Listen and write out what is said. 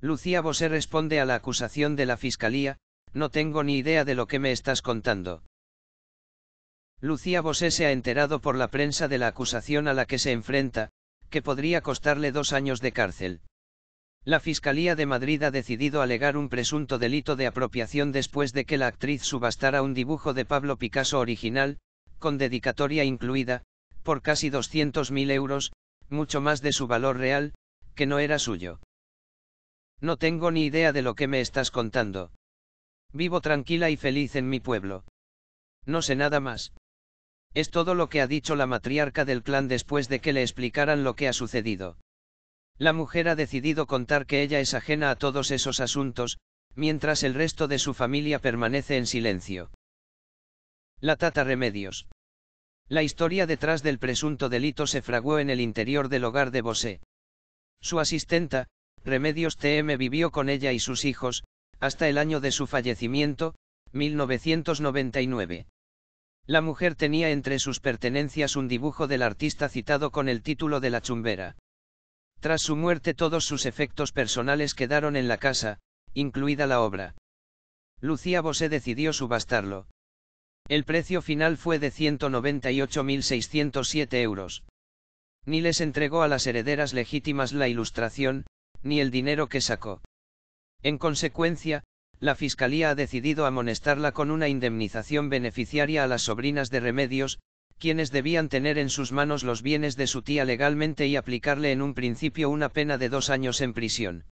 Lucía Bosé responde a la acusación de la Fiscalía, no tengo ni idea de lo que me estás contando. Lucía Bosé se ha enterado por la prensa de la acusación a la que se enfrenta, que podría costarle dos años de cárcel. La Fiscalía de Madrid ha decidido alegar un presunto delito de apropiación después de que la actriz subastara un dibujo de Pablo Picasso original, con dedicatoria incluida, por casi 200.000 euros, mucho más de su valor real, que no era suyo. No tengo ni idea de lo que me estás contando. Vivo tranquila y feliz en mi pueblo. No sé nada más. Es todo lo que ha dicho la matriarca del clan después de que le explicaran lo que ha sucedido. La mujer ha decidido contar que ella es ajena a todos esos asuntos, mientras el resto de su familia permanece en silencio. La Tata Remedios. La historia detrás del presunto delito se fraguó en el interior del hogar de Bosé. Su asistenta, Remedios TM vivió con ella y sus hijos, hasta el año de su fallecimiento, 1999. La mujer tenía entre sus pertenencias un dibujo del artista citado con el título de La Chumbera. Tras su muerte todos sus efectos personales quedaron en la casa, incluida la obra. Lucía Bosé decidió subastarlo. El precio final fue de 198.607 euros. Ni les entregó a las herederas legítimas la ilustración, ni el dinero que sacó. En consecuencia, la Fiscalía ha decidido amonestarla con una indemnización beneficiaria a las sobrinas de Remedios, quienes debían tener en sus manos los bienes de su tía legalmente y aplicarle en un principio una pena de dos años en prisión.